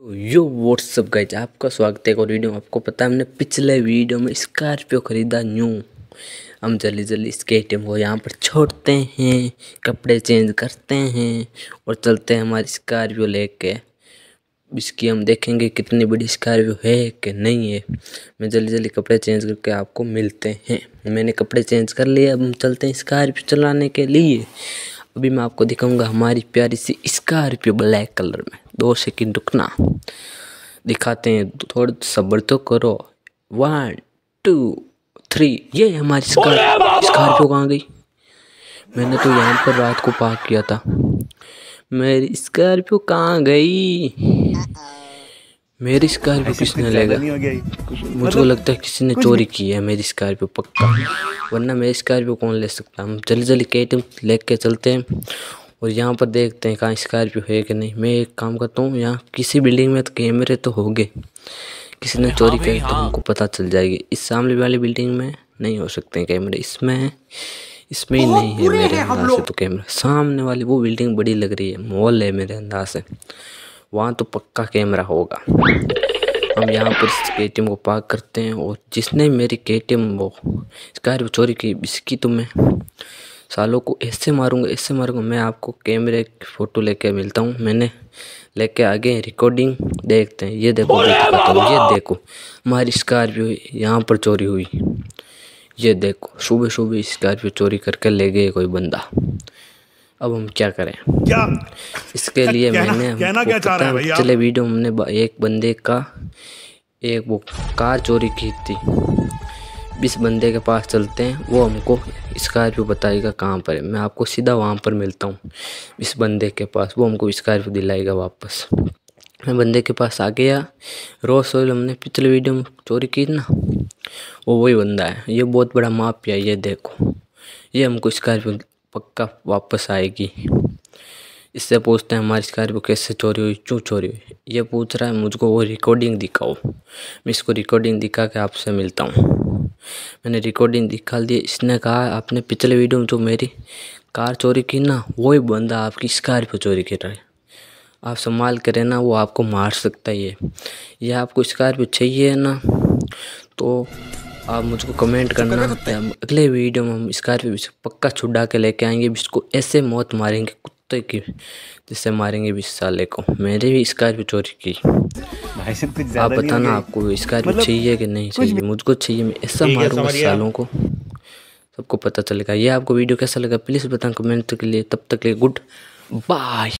तो यो what's up guys आपका स्वागत है और वीडियो में आपको पता है हमने पिछले वीडियो में स्कॉर्पियो ख़रीदा न्यू हम जल्दी जल्दी इसके आइटम को यहाँ पर छोड़ते हैं कपड़े चेंज करते हैं और चलते हैं हमारी स्कॉर्पियो लेके इसकी हम देखेंगे कितनी बड़ी स्कॉर्पियो है कि नहीं है मैं जल्दी जल्दी कपड़े चेंज करके आपको मिलते हैं मैंने कपड़े चेंज कर लिए अब हम चलते हैं स्कॉर्पियो चलाने के लिए अभी मैं आपको दिखाऊंगा हमारी प्यारी सी स्कॉर्पियो ब्लैक कलर में दो सेकंड रुकना दिखाते हैं थोड़ा सब्र तो करो वन टू थ्री ये हमारी स्कॉर्पियो कहाँ गई मैंने तो यहाँ पर रात को पार्क किया था मेरी स्कॉर्पियो कहाँ गई मेरी स्कॉर्पियो किसने लेगा मुझको मतलब लगता है किसी ने चोरी की है मेरी स्कॉर्पियो पक्का वरना मेरी स्कॉर्पियो कौन ले सकता हम जल्दी जल्दी के आइटम ले के चलते हैं और यहाँ पर देखते हैं कहाँ स्कॉर्पियो है कि नहीं मैं एक काम करता हूँ यहाँ किसी बिल्डिंग में तो कैमरे तो गए किसी ने हाँ चोरी करी तो हाँ। हमको पता चल जाएगी इस सामने वाली बिल्डिंग में नहीं हो सकते कैमरे इसमें इसमें ही नहीं है मेरे अंदाज से तो कैमरा सामने वाली वो बिल्डिंग बड़ी लग रही है मॉल है मेरे अंदाज से वहाँ तो पक्का कैमरा होगा हम यहाँ पर इस के को पार्क करते हैं और जिसने मेरी के वो स्कॉर्पियो चोरी की इसकी तो मैं सालों को ऐसे मारूंगा ऐसे मारूंगा मैं आपको कैमरे की फ़ोटो लेके मिलता हूँ मैंने लेके आगे रिकॉर्डिंग देखते हैं ये देखो ये तो देखो हमारी स्कॉर्पियो यहाँ पर चोरी हुई ये देखो सुबह सुबह स्कॉर्पियो चोरी करके ले गए कोई बंदा अब हम क्या करें क्या इसके क्या, लिए कहना, मैंने कहना क्या चाह रहे हैं पिछले वीडियो हमने एक बंदे का एक वो कार चोरी की थी इस बंदे के पास चलते हैं वो हमको स्कॉर्पियो बताएगा कहाँ पर है मैं आपको सीधा वहाँ पर मिलता हूँ इस बंदे के पास वो हमको स्कॉर्पियो दिलाएगा वापस मैं बंदे के पास आ गया रोज सोल हमने पिछले वीडियो में चोरी की ना वो वही बंदा है ये बहुत बड़ा माफिया ये देखो ये हमको स्कॉर्पियो पक्का वापस आएगी इससे पूछते हैं हमारी स्कॉर्पियो कैसे चोरी हुई क्यों चोरी हुई ये पूछ रहा है मुझको वो रिकॉर्डिंग दिखाओ मैं इसको रिकॉर्डिंग दिखा के आपसे मिलता हूँ मैंने रिकॉर्डिंग दिखा दी इसने कहा आपने पिछले वीडियो में जो मेरी कार चोरी की ना वही बंदा आपकी स्कॉर्पियो चोरी कर रहा है आप संभाल करें रहना वो आपको मार सकता ही है यह आपको स्कॉर्पियो चाहिए ना तो आप मुझको कमेंट करना हम अगले वीडियो में हम स्कॉर्पियो बिस पक्का छुड़ा के लेके आएंगे इसको ऐसे मौत मारेंगे कुत्ते की जिससे मारेंगे बिस साले को मैंने भी स्कॉर्पियो चोरी की भाई कुछ आप बताना आपको स्कॉर्पियो मतलब चाहिए कि नहीं चाहिए मुझको चाहिए मैं ऐसा मारूंगा सालों को सबको पता चलेगा ये आपको वीडियो कैसा लगा प्लीज़ बताना कमेंट के लिए तब तक के लिए गुड बाय